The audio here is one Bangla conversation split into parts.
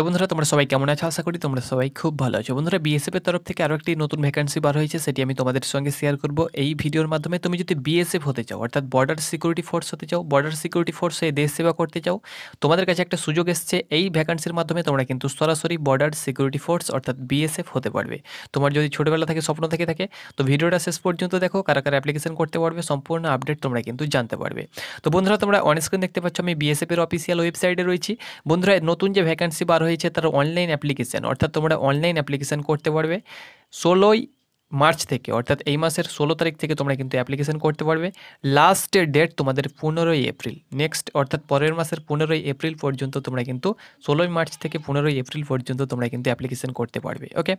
তো বন্ধুরা তোমরা সবাই কেমন আছো আশা করি তোমরা সবাই খুব ভালো আছো বন্ধুরা বিএসএফ এর তরফ থেকে আরও একটি নতুন ভ্যাকান্সি বার হয়েছে সেটি আমি তোমাদের সঙ্গে শেয়ার করব এই ভিডিওর মাধ্যমে তুমি যদি বিএসএফ হতে চাও অর্থাৎ বর্ডার সিকিউরিটি ফোর্স হতে চাও বর্ডার সিকিউরিটি ফোর্স হয়ে দেশ সেবা করতে চাও তোমাদের কাছে একটা সুযোগ এসছে এই ভ্যাকান্সির মাধ্যমে তোমরা কিন্তু সরাসরি বর্ডার সিকিউরিটি ফোর্স অর্থাৎ বিএসএফ হতে পারবে তোমার যদি ছোটোবেলা থেকে স্বপ্ন থেকে থাকে তো ভিডিওটা শেষ পর্যন্ত দেখো কারা কারা অ্যাপ্লিকেশন করতে পারবে সম্পূর্ণ আপডেট তোমরা কিন্তু জানতে পারবে তো বন্ধুরা তোমরা অন স্ক্রিন দেখতে পাচ্ছ আমি বিএসএফ এর অফিসিয়াল ওয়েবসাইটে রয়েছি বন্ধুরা নতুন যে ভ্যাকান্সি বার রয়েছে তার অনলাইন অ্যাপ্লিকেশান অর্থাৎ তোমরা অনলাইন অ্যাপ্লিকেশান করতে পারবে ষোলোই মার্চ থেকে অর্থাৎ এই মাসের ষোলো তারিখ থেকে তোমরা কিন্তু অ্যাপ্লিকেশন করতে পারবে লাস্টের ডেট তোমাদের পনেরোই এপ্রিল নেক্সট অর্থাৎ পরের মাসের পনেরোই এপ্রিল পর্যন্ত তোমরা কিন্তু ষোলোই মার্চ থেকে পনেরোই এপ্রিল পর্যন্ত তোমরা কিন্তু অ্যাপ্লিকেশন করতে পারবে ওকে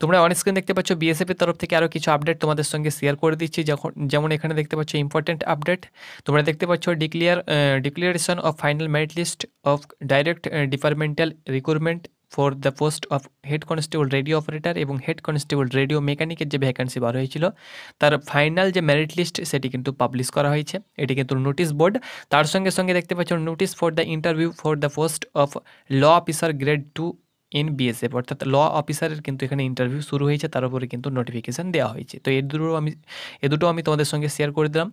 তোমরা অন স্ক্রিন দেখতে পাচ্ছ বিএসএফের তরফ থেকে আরও কিছু আপডেট তোমাদের সঙ্গে শেয়ার করে দিচ্ছি যখন যেমন এখানে দেখতে পাচ্ছ ইম্পর্টেন্ট আপডেট তোমরা দেখতে পাচ্ছ declare declaration of final merit list of direct departmental recruitment for the post of head constable radio operator এবং হেড কনস্টেবল রেডিও মেকানিকের যে ভ্যাকান্সি বার হয়েছিল তার ফাইনাল যে মেরিট লিস্ট সেটি কিন্তু পাবলিশ করা হয়েছে এটি কিন্তু নোটিশ বোর্ড তার সঙ্গে সঙ্গে দেখতে পাচ্ছ notice for the interview for the post of law officer grade two in BSF অর্থাৎ ল অফিসারের কিন্তু এখানে ইন্টারভিউ শুরু হয়েছে তার উপরে কিন্তু নোটিফিকেশান দেওয়া হয়েছে তো এর দুটো আমি এ দুটো আমি তোমাদের সঙ্গে শেয়ার করে দিলাম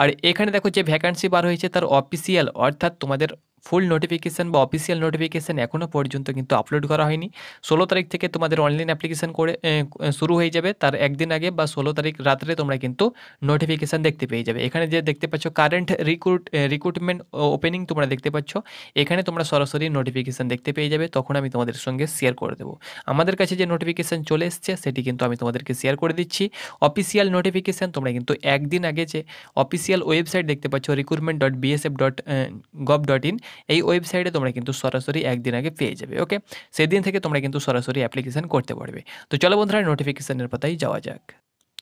আর এখানে দেখো যে ভ্যাকান্সি বার হয়েছে তার অফিসিয়াল অর্থাৎ তোমাদের ফুল নোটিফিকেশান বা অফিসিয়াল নোটিফিকেশান এখনও পর্যন্ত কিন্তু আপলোড করা হয়নি ষোলো তারিখ থেকে তোমাদের অনলাইন অ্যাপ্লিকেশান করে শুরু হয়ে যাবে তার একদিন আগে বা ষোলো তারিখ রাত্রে তোমরা কিন্তু নোটিফিকেশান দেখতে পেয়ে যাবে এখানে যে দেখতে পাচ্ছ কারেন্ট রিক্রুট রিক্রুটমেন্ট ওপেনিং তোমরা দেখতে পাচ্ছ এখানে তোমরা সরাসরি নোটিফিকেশান দেখতে পেয়ে যাবে তখন আমি তোমাদের সঙ্গে শেয়ার করে দেবো আমাদের কাছে যে নোটিফিকেশান চলে এসছে সেটি কিন্তু আমি তোমাদেরকে শেয়ার করে দিচ্ছি অফিসিয়াল নোটিফিকেশান তোমরা কিন্তু একদিন আগে যে অফিসিয়াল ওয়েবসাইট দেখতে পাচ্ছ recruitment dot BSF dot gov dot in এই ওয়েবসাইটে তোমরা কিন্তু সরাসরি একদিন আগে পেয়ে যাবে ওকে সেদিন থেকে তোমরা কিন্তু সরাসরি অ্যাপ্লিকেশান করতে পারবে তো চলো বন্ধুরা নোটিফিকেশানের পাতায় যাওয়া যাক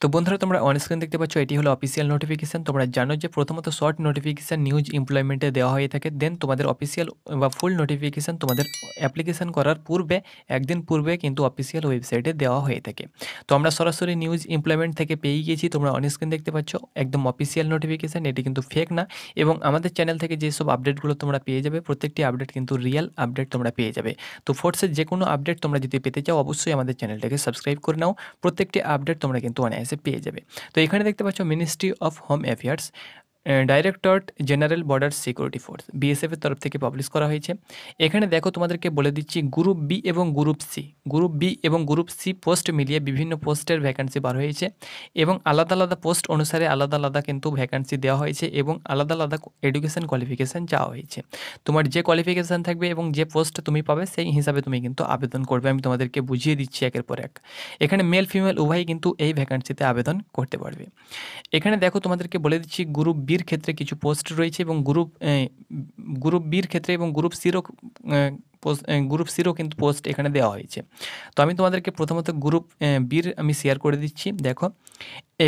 তো বন্ধুরা তোমরা অন স্ক্রিন দেখতে পাচ্ছ এটি হলো অফিসিয়াল নোটিফিকেশান তোমরা জানো যে প্রথমত শর্ট নোটিফিকেশান নিউজ এমপ্লয়মেন্টে দেওয়া হয়ে থাকে দেন তোমাদের অফিসিয়াল বা ফুল নোটিফিকেশান তোমাদের অ্যাপ্লিকেশান করার পূর্বে একদিন পূর্বে কিন্তু অফিসিয়াল ওয়েবসাইটে দেওয়া হয়ে থাকে তো আমরা সরাসরি নিউজ এমপ্লয়মেন্ট থেকে পেয়ে গিয়েছি তোমরা অন স্ক্রিন দেখতে পাচ্ছ একদম অফিসিয়াল নোটিফিকেশান এটি কিন্তু ফেক না এবং আমাদের চ্যানেল থেকে যেসব আপডেটগুলো তোমরা পেয়ে যাবে প্রত্যেকটি আপডেট কিন্তু রিয়েল আপডেট তোমরা পেয়ে যাবে তো ফোর্সের যে কোনো আপডেট তোমরা যদি পেতে চাও অবশ্যই আমাদের চ্যানেলটাকে সাবস্ক্রাইব করে নাও প্রত্যেকটি আপডেট তোমরা কিন্তু অনেক পেয়ে যাবে তো এখানে দেখতে পাচ্ছ ministry of home affairs directorate general border security force BSF এর তরফ থেকে পাবলিশ করা হয়েছে এখানে দেখো তোমাদেরকে বলে দিচ্ছি গ্রুপ বি এবং গ্রুপ সি গ্রুপ বি এবং গ্রুপ সি পোস্ট মিলিয়ে বিভিন্ন পোস্টের ভ্যাকান্সি বার হয়েছে এবং আলাদা আলাদা পোস্ট অনুসারে আলাদা আলাদা কিন্তু ভ্যাকান্সি দেওয়া হয়েছে এবং আলাদা আলাদা এডুকেশন কোয়ালিফিকেশান চাওয়া হয়েছে তোমার যে কোয়ালিফিকেশান থাকবে এবং যে পোস্ট তুমি পাবে সেই হিসাবে তুমি কিন্তু আবেদন করবে আমি তোমাদেরকে বুঝিয়ে দিচ্ছি একের পর এক এখানে মেল ফিমেল উভয়ই কিন্তু এই ভ্যাকান্সিতে আবেদন করতে পারবে এখানে দেখো তোমাদেরকে বলে দিচ্ছি গ্রুপ বির ক্ষেত্রে কিছু পোস্ট রয়েছে এবং গ্রুপ গ্রুপ বির ক্ষেত্রে এবং গ্রুপ সিরো পোস্ট গ্রুপ সিরও কিন্তু পোস্ট এখানে দেওয়া হয়েছে তো আমি তোমাদেরকে প্রথমত গ্রুপ বির আমি শেয়ার করে দিচ্ছি দেখো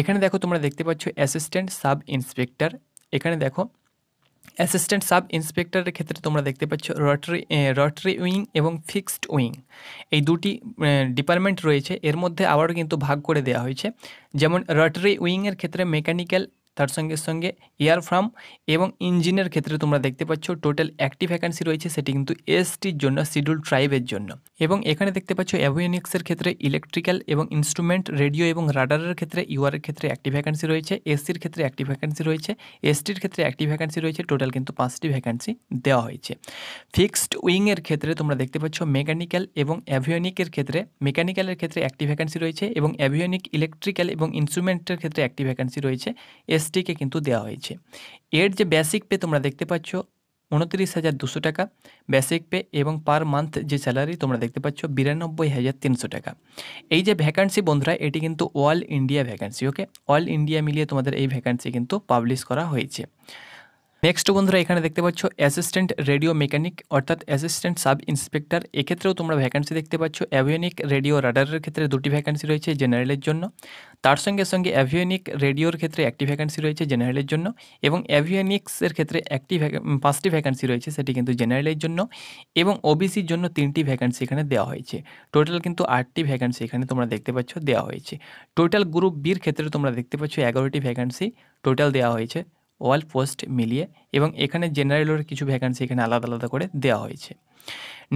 এখানে দেখো তোমরা দেখতে পাচ্ছ অ্যাসিস্ট্যান্ট সাব ইন্সপেক্টর এখানে দেখো অ্যাসিস্ট্যান্ট সাব ইন্সপেক্টরের ক্ষেত্রে তোমরা দেখতে পাচ্ছ রটারি রটারি উইং এবং ফিক্সড উইং এই দুটি ডিপার্টমেন্ট রয়েছে এর মধ্যে আবারও কিন্তু ভাগ করে দেওয়া হয়েছে যেমন রটারি উইংয়ের ক্ষেত্রে মেকানিক্যাল তার সঙ্গে সঙ্গে এয়ার ফ্রাম এবং ইঞ্জিনের ক্ষেত্রে তোমরা দেখতে পাচ্ছ টোটাল একটি ভ্যাকান্সি রয়েছে সেটি কিন্তু এসটির জন্য শিডিউল ট্রাইবের জন্য এবং এখানে দেখতে পাচ্ছ অ্যাভিয়নিক্সের ক্ষেত্রে ইলেকট্রিক্যাল এবং ইনস্ট্রুমেন্ট রেডিও এবং রাডারের ক্ষেত্রে ইউআর ক্ষেত্রে একটি ভ্যাকান্সি রয়েছে এসসির ক্ষেত্রে একটি ভ্যাকান্সি রয়েছে এসটির ক্ষেত্রে একটি ভ্যাকান্সি রয়েছে টোটাল কিন্তু পাঁচটি ভ্যাকান্সি দেওয়া হয়েছে ফিক্সড উইংয়ের ক্ষেত্রে তোমরা দেখতে পাচ্ছ মেকানিক্যাল এবং অ্যাভিয়নিকের ক্ষেত্রে মেকানিক্যালের ক্ষেত্রে একটি ভ্যাকান্সি রয়েছে এবং অ্যাভিয়নিক ইলেকট্রিক্যাল এবং ইনস্ট্রুমেন্টের ক্ষেত্রে একটি ভ্যাকান্সি রয়েছে এস এসটিকে কিন্তু দেওয়া হয়েছে এর যে বেসিক পে তোমরা দেখতে পাচ্ছ উনত্রিশ হাজার দুশো টাকা বেসিক পে এবং পার মান্থ যে স্যালারি তোমরা দেখতে পাচ্ছ বিরানব্বই হাজার তিনশো টাকা এই যে ভ্যাকান্সি বন্ধুরা এটি কিন্তু all India vacancy okay all India মিলিয়ে তোমাদের এই ভ্যাকান্সি কিন্তু পাবলিশ করা হয়েছে নেক্সট বন্ধুরা এখানে দেখতে পাচ্ছ অ্যাসিস্ট্যান্ট রেডিও মেকানিক অর্থাৎ অ্যাসিস্ট্যান্ট সাব ইন্সপেক্টর এক্ষেত্রেও তোমরা ভ্যাকান্সি দেখতে পাচ্ছ অ্যাভিয়নিক রেডিও রাডারের ক্ষেত্রে দুটি ভ্যাকান্সি রয়েছে জেনারেলের জন্য তার সঙ্গে সঙ্গে অ্যাভিয়নিক রেডিওর ক্ষেত্রে একটি ভ্যাকান্সি রয়েছে জেনারেলের জন্য এবং অ্যাভিয়নিক্সের ক্ষেত্রে একটি পাঁচটি ভ্যাকান্সি রয়েছে সেটি কিন্তু জেনারেলের জন্য এবং ওবিসির জন্য তিনটি ভ্যাকান্সি এখানে দেওয়া হয়েছে টোটাল কিন্তু আটটি ভ্যাকান্সি এখানে তোমরা দেখতে পাচ্ছ দেওয়া হয়েছে টোটাল গ্রুপ বির ক্ষেত্রে তোমরা দেখতে পাচ্ছ এগারোটি ভ্যাকান্সি টোটাল দেওয়া হয়েছে ওয়াল পোস্ট মিলিয়ে এবং এখানে জেনারেলের কিছু ভ্যাকান্সি এখানে আলাদা আলাদা করে দেওয়া হয়েছে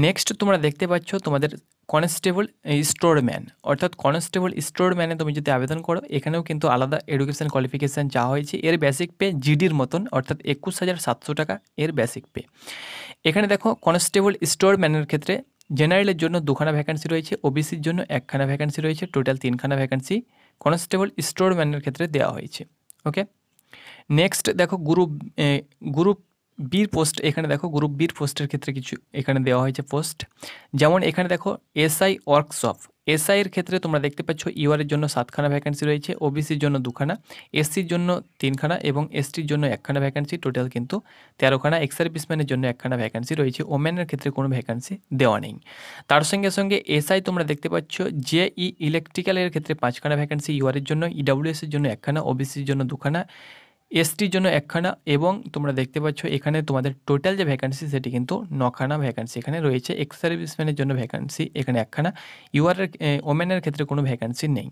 নেক্সট তোমরা দেখতে পাচ্ছ তোমাদের কনস্টেবল স্টোরম্যান অর্থাৎ কনস্টেবল স্টোরম্যানে তুমি যদি আবেদন করো এখানেও কিন্তু আলাদা এডুকেশন কোয়ালিফিকেশান চাওয়া হয়েছে এর বেসিক পে জিডির মতন অর্থাৎ একুশ হাজার সাতশো টাকা এর বেসিক পে এখানে দেখো কনস্টেবল স্টোরম্যানের ক্ষেত্রে জেনারেলের জন্য দুখানা ভ্যাকান্সি রয়েছে ওবিসির জন্য একখানা ভ্যাকান্সি রয়েছে টোটাল তিনখানা ভ্যাকান্সি কনস্টেবল স্টোরম্যানের ক্ষেত্রে দেওয়া হয়েছে ওকে নেক্সট দেখো গ্রুপ গ্রুপ বির পোস্ট এখানে দেখো গ্রুপ বির পোস্টের ক্ষেত্রে কিছু এখানে দেওয়া হয়েছে পোস্ট যেমন এখানে দেখো এসআই ওয়ার্কশপ এসআইয়ের ক্ষেত্রে তোমরা দেখতে পাচ্ছ ইউআরের জন্য সাতখানা ভ্যাকেন্সি রয়েছে ওবিসির জন্য দুখানা এসসির জন্য তিনখানা এবং এসটির জন্য একখানা ভ্যাকেন্সি টোটাল কিন্তু তেরোখানা এক্স সার্ভিসম্যানের জন্য একখানা ভ্যাকেন্সি রয়েছে ওমেনের ক্ষেত্রে কোনো ভ্যাকেন্সি দেওয়া নেই তার সঙ্গে সঙ্গে এসআই তোমরা দেখতে পাচ্ছ যে ই ইলেকট্রিক্যালের ক্ষেত্রে পাঁচখানা ভ্যাকেন্সি ইউআরের জন্য ইডাব্লিউএসের e জন্য একখানা ওবিসির জন্য দুখানা এসটির জন্য একখানা এবং তোমরা দেখতে পাচ্ছ এখানে তোমাদের টোটাল যে ভ্যাকান্সি সেটি কিন্তু নখানা ভ্যাকান্সি এখানে রয়েছে এক্স সার্ভিসম্যানের জন্য ভ্যাকান্সি এখানে একখানা ইউআর ওমেনের ক্ষেত্রে কোনো ভ্যাকান্সি নেই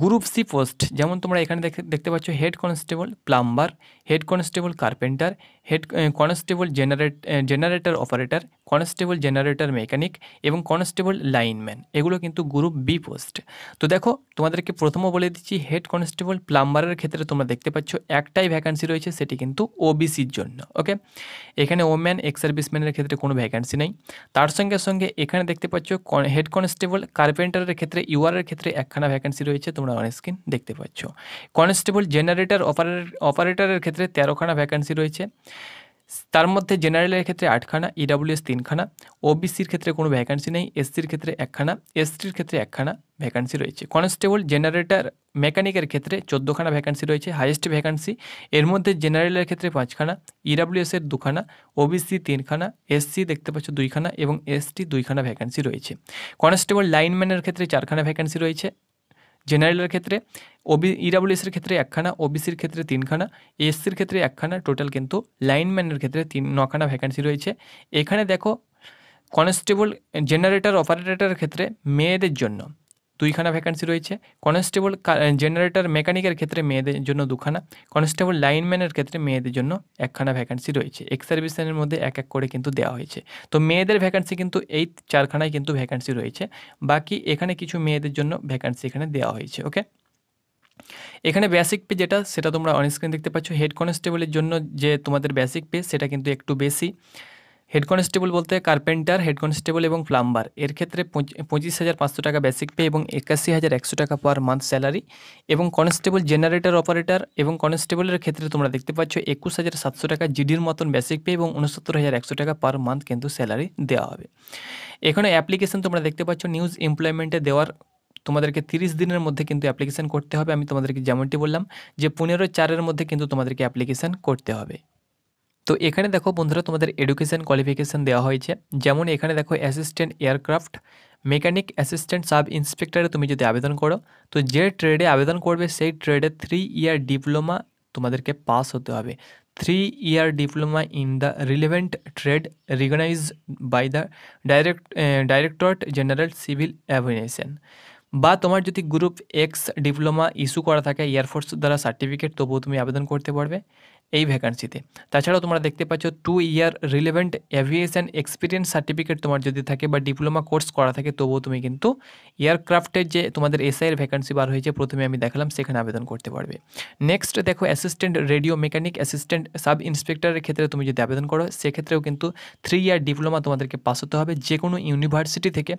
গ্রুপ সি পোস্ট যেমন তোমরা এখানে দেখতে পাচ্ছ head constable plumber head constable carpenter head constable generate generator operator constable generator mechanic এবং কনস্টেবল লাইনম্যান এগুলো কিন্তু গ্রুপ বি পোস্ট তো দেখো তোমাদেরকে প্রথমও বলে দিচ্ছি হেড কনস্টেবল প্লাম্বারের ক্ষেত্রে তোমরা দেখতে পাচ্ছ একটাই ভ্যাকান্সি রয়েছে সেটি কিন্তু ওবিসির জন্য ওকে এখানে ওম্যান এক্স সার্ভিসম্যানের ক্ষেত্রে কোনো ভ্যাকান্সি নেই তার সঙ্গে সঙ্গে এখানে দেখতে পাচ্ছ হেড কনস্টেবল কার্পেন্টারের ক্ষেত্রে ইউআরের ক্ষেত্রে একখানা ভ্যাকান্সি রয়েছে তোমরা অনেক স্ক্রিন দেখতে পাচ্ছ কনস্টেবল জেনারেটর অপারেটর অপারেটরের ক্ষেত্রে তেরোখানা ভ্যাকান্সি রয়েছে তার মধ্যে জেনারেলের ক্ষেত্রে আটখানা ইডাব্লিউএস তিনখানা ওবিসির ক্ষেত্রে কোনো ভ্যাকান্সি নেই এসসির ক্ষেত্রে একখানা এসটির ক্ষেত্রে একখানা ভ্যাকান্সি রয়েছে কনস্টেবল জেনারেটর মেকানিকের ক্ষেত্রে চোদ্দোখানা ভ্যাকান্সি রয়েছে হাইয়েস্ট ভ্যাকান্সি এর মধ্যে জেনারেলের ক্ষেত্রে পাঁচখানা ইডাব্লিউএসের দুখানা ওবিসি তিনখানা এসসি দেখতে পাচ্ছ দুইখানা এবং এসটি দুইখানা ভ্যাকান্সি রয়েছে কনস্টেবল লাইনম্যানের ক্ষেত্রে চারখানা ভ্যাকান্সি রয়েছে জেনারেলের ক্ষেত্রে ওবি ইডাব্লিউএসের e ক্ষেত্রে একখানা ওবিসির ক্ষেত্রে তিনখানা এসসির ক্ষেত্রে একখানা টোটাল কিন্তু লাইনম্যানের ক্ষেত্রে তিন নখানা ভ্যাকান্সি রয়েছে এখানে দেখো কনস্টেবল জেনারেটর অপারেটরের ক্ষেত্রে মেয়েদের জন্য দুইখানা ভ্যাকান্সি রয়েছে কনস্টেবল জেনারেটর মেকানিকের ক্ষেত্রে মেয়েদের জন্য দুখানা কনস্টেবল লাইনম্যানের ক্ষেত্রে মেয়েদের জন্য একখানা ভ্যাকান্সি রয়েছে এক্স মধ্যে এক এক করে কিন্তু দেওয়া হয়েছে তো মেয়েদের ভ্যাকান্সি কিন্তু এই চারখানায় কিন্তু ভ্যাকান্সি রয়েছে বাকি এখানে কিছু মেয়েদের জন্য ভ্যাকান্সি এখানে দেওয়া হয়েছে ওকে এখানে বেসিক পে যেটা সেটা তোমরা অনস্ক্রিন দেখতে পাচ্ছ হেড কনস্টেবলের জন্য যে তোমাদের বেসিক পে সেটা কিন্তু একটু বেশি হেড কনস্টেবল বলতে কার্পেন্টার হেড কনস্টেবল এবং প্লাম্বার এর ক্ষেত্রে পঁচিশ হাজার পাঁচশো টাকা বেসিক পে এবং একাশি হাজার একশো টাকা পার মান্থ স্যালারি এবং কনস্টেবল জেনারেটর অপারেটর এবং কনস্টেবলের ক্ষেত্রে তোমরা দেখতে পাচ্ছ একুশ হাজার সাতশো টাকা জিডির মতন বেসিক পে এবং উনসত্তর হাজার একশো টাকা পার মান্থ কিন্তু স্যালারি দেওয়া হবে এখানে অ্যাপ্লিকেশন তোমরা দেখতে পাচ্ছ নিউজ এমপ্লয়মেন্টে দেওয়ার তোমাদেরকে তিরিশ দিনের মধ্যে কিন্তু অ্যাপ্লিকেশান করতে হবে আমি তোমাদেরকে যেমনটি বললাম যে পনেরো চারের মধ্যে কিন্তু তোমাদেরকে অ্যাপ্লিকেশান করতে হবে তো এখানে দেখো বন্ধুরা তোমাদের এডুকেশন কোয়ালিফিকেশান দেওয়া হয়েছে যেমন এখানে দেখো assistant aircraft mechanic assistant sub ইন্সপেক্টরে তুমি যদি আবেদন করো তো যে ট্রেডে আবেদন করবে সেই ট্রেডে থ্রি ইয়ার ডিপ্লোমা তোমাদেরকে পাস হতে হবে three year diploma in the relevant trade recognise by the direct directorate general civil aviation বা তোমার যদি গ্রুপ এক্স ডিপ্লোমা ইস্যু করা থাকে এয়ারফোর্স দ্বারা সার্টিফিকেট তবুও তুমি আবেদন করতে পারবে এই ভ্যাকান্সিতে তাছাড়াও তোমরা দেখতে পাচ্ছ two year relevant aviation experience certificate তোমার যদি থাকে বা ডিপ্লোমা কোর্স করা থাকে তবুও তুমি কিন্তু এয়ারক্রাফটের যে তোমাদের এসআইয়ের ভ্যাকান্সি বার হয়েছে প্রথমে আমি দেখালাম সেখানে আবেদন করতে পারবে নেক্সট দেখো assistant radio mechanic assistant sub ইন্সপেক্টরের ক্ষেত্রে তুমি যদি আবেদন করো সেক্ষেত্রেও কিন্তু থ্রি ইয়ার ডিপ্লোমা তোমাদেরকে পাস হতে হবে যে কোনো ইউনিভার্সিটি থেকে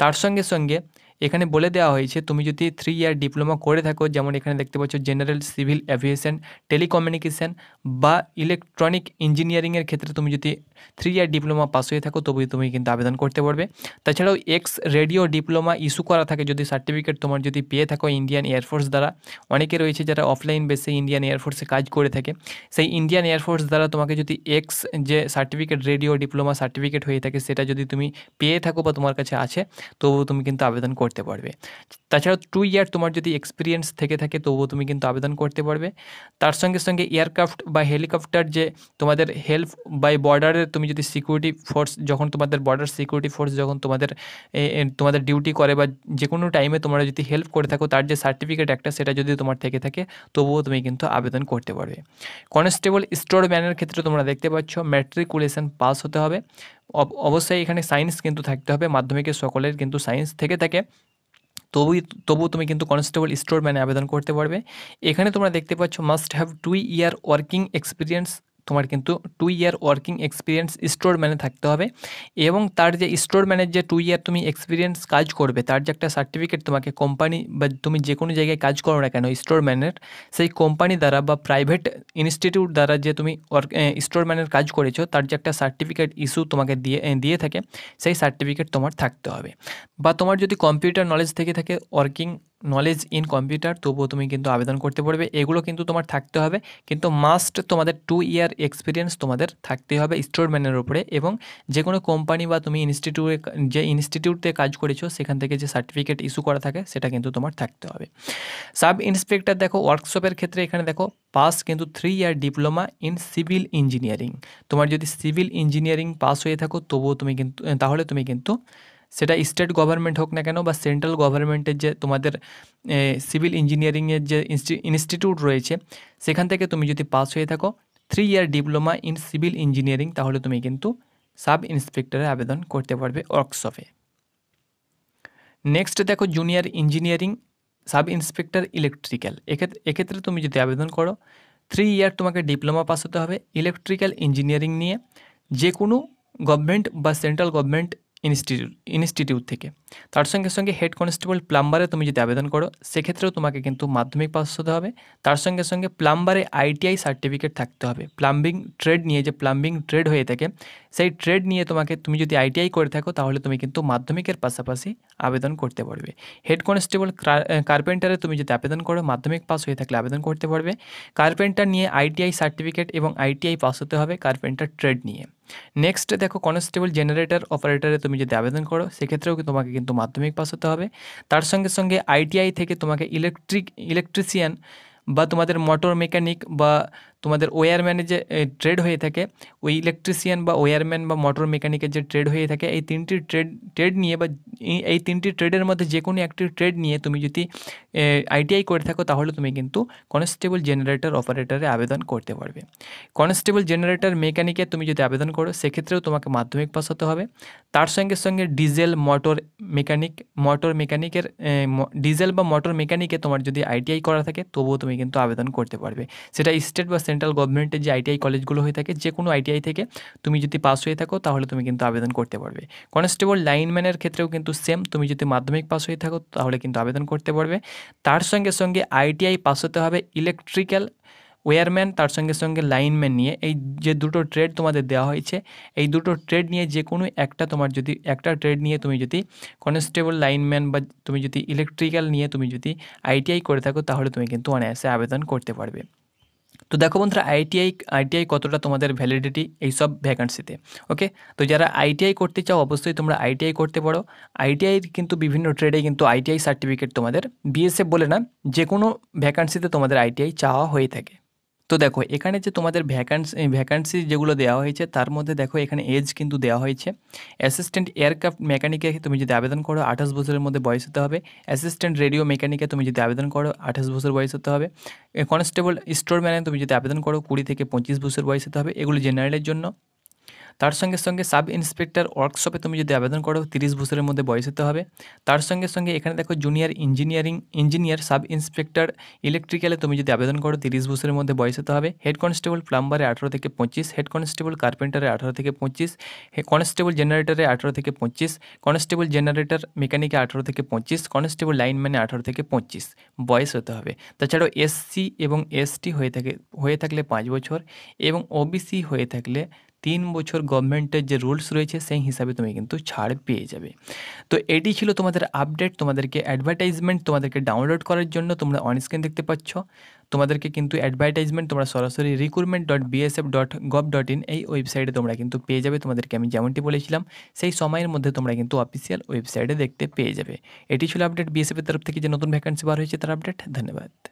তার সঙ্গে সঙ্গে এখানে বলে দেওয়া হয়েছে তুমি যদি থ্রি ইয়ার ডিপ্লোমা করে থাকো যেমন এখানে দেখতে পাচ্ছ জেনারেল সিভিল অ্যাভিয়েশন টেলিকমিউনিকেশান বা ইলেকট্রনিক ইঞ্জিনিয়ারিংয়ের ক্ষেত্রে তুমি যদি থ্রি ইয়ার ডিপ্লোমা পাস হয়ে থাকো তবুই তুমি কিন্তু আবেদন করতে পারবে তাছাড়াও এক্স রেডিও ডিপ্লোমা ইস্যু করা থাকে যদি সার্টিফিকেট তোমার যদি পেয়ে থাকো ইন্ডিয়ান এয়ারফোর্স দ্বারা অনেকে রয়েছে যারা অফলাইন বেসে ইন্ডিয়ান এয়ারফোর্সে কাজ করে থাকে সেই ইন্ডিয়ান এয়ারফোর্স দ্বারা তোমাকে যদি এক্স যে সার্টিফিকেট রেডিও ডিপ্লোমা সার্টিফিকেট হয়ে থাকে সেটা যদি তুমি পেয়ে থাকো বা তোমার কাছে আছে তবুও তুমি কিন্তু আবেদন করতে করতে পারবে তাছাড়া টু ইয়ার তোমার যদি এক্সপিরিয়েন্স থেকে থাকে তবুও তুমি কিন্তু আবেদন করতে পারবে তার সঙ্গে সঙ্গে এয়ারক্রাফট বা হেলিকপ্টার যে তোমাদের হেল্প বাই বর্ডারের তুমি যদি সিকিউরিটি ফোর্স যখন তোমাদের বর্ডার সিকিউরিটি ফোর্স যখন তোমাদের তোমাদের ডিউটি করে বা যে কোনো টাইমে তোমরা যদি হেল্প করে থাকো তার যে সার্টিফিকেট একটা সেটা যদি তোমার থেকে থাকে তবুও তুমি কিন্তু আবেদন করতে পারবে কনস্টেবল ম্যানের ক্ষেত্রে তোমরা দেখতে পাচ্ছ ম্যাট্রিকুলেশন পাস হতে হবে অবশ্যই এখানে সায়েন্স কিন্তু থাকতে হবে মাধ্যমিকের সকলের কিন্তু সায়েন্স থেকে থাকে তবুই তবু তুমি কিন্তু কনস্টেবল স্টোরম্যানে আবেদন করতে পারবে এখানে তোমরা দেখতে পাচ্ছ must have two year working experience তোমার কিন্তু two year working experience store ম্যানে থাকতে হবে এবং তার যে স্টোর ম্যানের যে টু ইয়ার তুমি এক্সপিরিয়েন্স কাজ করবে তার যে একটা সার্টিফিকেট তোমাকে কোম্পানি বা তুমি যে কোনো জায়গায় কাজ করো না কেন স্টোর ম্যানের সেই কোম্পানি দ্বারা বা প্রাইভেট ইনস্টিটিউট দ্বারা যে তুমি ওয়ার্ক স্টোর ম্যানের কাজ করেছো তার যে একটা সার্টিফিকেট ইস্যু তোমাকে দিয়ে দিয়ে থাকে সেই সার্টিফিকেট তোমার থাকতে হবে বা তোমার যদি কম্পিউটার নলেজ থেকে থাকে ওয়ার্কিং নলেজ ইন কম্পিউটার তবুও তুমি কিন্তু আবেদন করতে পারবে এগুলো কিন্তু তোমার থাকতে হবে কিন্তু মাস্ট তোমাদের টু ইয়ার এক্সপিরিয়েন্স তোমাদের থাকতে হবে স্টোরম্যানের উপরে এবং যে কোনো কোম্পানি বা তুমি ইনস্টিটিউটে যে ইনস্টিটিউটে কাজ করেছো সেখান থেকে যে সার্টিফিকেট ইস্যু করা থাকে সেটা কিন্তু তোমার থাকতে হবে সাব ইন্সপেক্টর দেখো ওয়ার্কশপের ক্ষেত্রে এখানে দেখো পাস কিন্তু three year diploma in civil engineering তোমার যদি সিভিল ইঞ্জিনিয়ারিং পাস হয়ে থাকো তবুও তুমি কিন্তু তাহলে তুমি কিন্তু সেটা স্টেট গভর্নমেন্ট হোক না কেন বা সেন্ট্রাল গভর্নমেন্টের যে তোমাদের সিভিল ইঞ্জিনিয়ারিংয়ের যে ইনস্টিটিউট রয়েছে সেখান থেকে তুমি যদি পাস হয়ে থাকো three year diploma in civil engineering তাহলে তুমি কিন্তু সাব ইন্সপেক্টরে আবেদন করতে পারবে ওয়ার্কশপে নেক্সট দেখো junior engineering sub inspector electrical এক্ষেত্রে এক্ষেত্রে তুমি যদি আবেদন করো থ্রি ইয়ার তোমাকে ডিপ্লোমা পাস হতে হবে ইলেকট্রিক্যাল ইঞ্জিনিয়ারিং নিয়ে যে কোনো গভর্নমেন্ট বা সেন্ট্রাল গভর্নমেন্ট ইনস্টিটিউট ইনস্টিটিউট থেকে তার সঙ্গে সঙ্গে হেড কনস্টেবল প্লাম্বারে তুমি যদি আবেদন করো সেক্ষেত্রেও তোমাকে কিন্তু মাধ্যমিক পাস হতে হবে তার সঙ্গে সঙ্গে প্লাম্বারে আইটিআই সার্টিফিকেট থাকতে হবে প্লাম্বিং ট্রেড নিয়ে যে প্লাম্বিং ট্রেড হয়ে থাকে সেই ট্রেড নিয়ে তোমাকে তুমি যদি আইটিআই করে থাকো তাহলে তুমি কিন্তু মাধ্যমিকের পাশাপাশি আবেদন করতে পারবে হেড কনস্টেবল কার্পেন্টারে তুমি যদি আবেদন করো মাধ্যমিক পাস হয়ে থাকলে আবেদন করতে পারবে কার্পেন্টার নিয়ে আইটিআই সার্টিফিকেট এবং আইটিআই পাস হতে হবে কার্পেন্টার ট্রেড নিয়ে নেক্সট দেখো কনস্টেবল জেনারেটর অপারেটরে তুমি যদি আবেদন করো সেক্ষেত্রেও তোমাকে কিন্তু মাধ্যমিক পাস হতে হবে তার সঙ্গে সঙ্গে আইটিআই থেকে তোমাকে ইলেকট্রিক ইলেকট্রিশিয়ান বা তোমাদের মোটর মেকানিক বা তোমাদের ওয়ারম্যানে যে ট্রেড হয়ে থাকে ওই ইলেকট্রিশিয়ান বা ওয়ারম্যান বা মোটর মেকানিকের যে ট্রেড হয়ে থাকে এই তিনটি ট্রেড ট্রেড নিয়ে বা এই তিনটি ট্রেডের মধ্যে যে কোনো একটি ট্রেড নিয়ে তুমি যদি আইটিআই করে থাকো তাহলে তুমি কিন্তু কনস্টেবল জেনারেটর অপারেটরে আবেদন করতে পারবে কনস্টেবল জেনারেটর মেকানিকে তুমি যদি আবেদন করো সেক্ষেত্রেও তোমাকে মাধ্যমিক পাস হতে হবে তার সঙ্গে সঙ্গে ডিজেল মোটর মেকানিক মোটর মেকানিকের ডিজেল বা মোটর মেকানিকে তোমার যদি আইটিআই করা থাকে তবুও তুমি কিন্তু আবেদন করতে পারবে সেটা স্টেট বা সেন্ট্রাল গভর্নমেন্টের যে আইটিআই কলেজগুলো হয়ে থাকে যে কোনো আইটিআই থেকে তুমি যদি পাস হয়ে থাকো তাহলে তুমি কিন্তু আবেদন করতে পারবে কনস্টেবল লাইনম্যানের ক্ষেত্রেও কিন্তু সেম তুমি যদি মাধ্যমিক পাস হয়ে থাকো তাহলে কিন্তু আবেদন করতে পারবে তার সঙ্গে সঙ্গে আইটিআই পাস হতে হবে ইলেকট্রিক্যাল ওয়ারম্যান তার সঙ্গে সঙ্গে লাইনম্যান নিয়ে এই যে দুটো ট্রেড তোমাদের দেওয়া হয়েছে এই দুটো ট্রেড নিয়ে যে কোনো একটা তোমার যদি একটা ট্রেড নিয়ে তুমি যদি কনস্টেবল লাইনম্যান বা তুমি যদি ইলেকট্রিক্যাল নিয়ে তুমি যদি আইটিআই করে থাকো তাহলে তুমি কিন্তু অনায়াসে আবেদন করতে পারবে তো দেখো বন্ধুরা আইটিআই আইটিআই কতটা তোমাদের ভ্যালিডিটি এইসব ভ্যাকান্সিতে ওকে তো যারা আইটিআই করতে চাও অবশ্যই তোমরা আইটিআই করতে পারো আইটিআই কিন্তু বিভিন্ন ট্রেডে কিন্তু আইটিআই সার্টিফিকেট তোমাদের বিএসএফ বলে না যে কোনো ভ্যাকান্সিতে তোমাদের আইটিআই চাওয়া হয়ে থাকে তো দেখো এখানে যে তোমাদের ভ্যাকান্সি ভ্যাকান্সি যেগুলো দেওয়া হয়েছে তার মধ্যে দেখো এখানে এজ কিন্তু দেওয়া হয়েছে অ্যাসিস্ট্যান্ট এয়ারক্রাফট মেকানিকে তুমি যদি আবেদন করো আঠাশ বছরের মধ্যে বয়স হতে হবে অ্যাসিস্ট্যান্ট রেডিও মেকানিকে তুমি যদি আবেদন করো আঠাশ বছর বয়স হতে হবে কনস্টেবল স্টোর ম্যানে তুমি যদি আবেদন করো কুড়ি থেকে পঁচিশ বছর বয়স হতে হবে এগুলো জেনারেলের জন্য তার সঙ্গে সঙ্গে সাব ইন্সপেক্টর ওয়ার্কশপে তুমি যদি আবেদন করো তিরিশ বছরের মধ্যে বয়স হতে হবে তার সঙ্গে সঙ্গে এখানে দেখো junior engineering engineer sub inspector ইলেকট্রিক্যালে তুমি যদি আবেদন করো তিরিশ বছরের মধ্যে বয়স হতে হবে হেড কনস্টেবল প্লাম্বারে আঠারো থেকে পঁচিশ হেড কনস্টেবল কার্পেন্টারে আঠারো থেকে পঁচিশ কনস্টেবল জেনারেটারে আঠারো থেকে পঁচিশ কনস্টেবল জেনারেটর মেকানিকে আঠারো থেকে পঁচিশ কনস্টেবল লাইনম্যানে আঠারো থেকে পঁচিশ বয়স হতে হবে তাছাড়াও এসসি এবং এসটি হয়ে থাকে হয়ে থাকলে পাঁচ বছর এবং ওবিসি হয়ে থাকলে তিন বছর গভর্নমেন্টের যে রুলস রয়েছে সেই হিসাবে তুমি কিন্তু ছাড় পেয়ে যাবে তো এটি ছিল তোমাদের আপডেট তোমাদেরকে অ্যাডভার্টাইজমেন্ট তোমাদেরকে ডাউনলোড করার জন্য তোমরা অনস্ক্রিন দেখতে পাচ্ছ তোমাদেরকে কিন্তু অ্যাডভার্টাইজমেন্ট তোমরা সরাসরি recruitment dot BSF dot gov dot in এই ওয়েবসাইটে তোমরা কিন্তু পেয়ে যাবে তোমাদেরকে আমি যেমনটি বলেছিলাম সেই সময়ের মধ্যে তোমরা কিন্তু অফিসিয়াল ওয়েবসাইটে দেখতে পেয়ে যাবে এটি ছিল আপডেট বিএসএফের তরফ থেকে যে নতুন ভ্যাকান্সি বার হয়েছে তার আপডেট ধন্যবাদ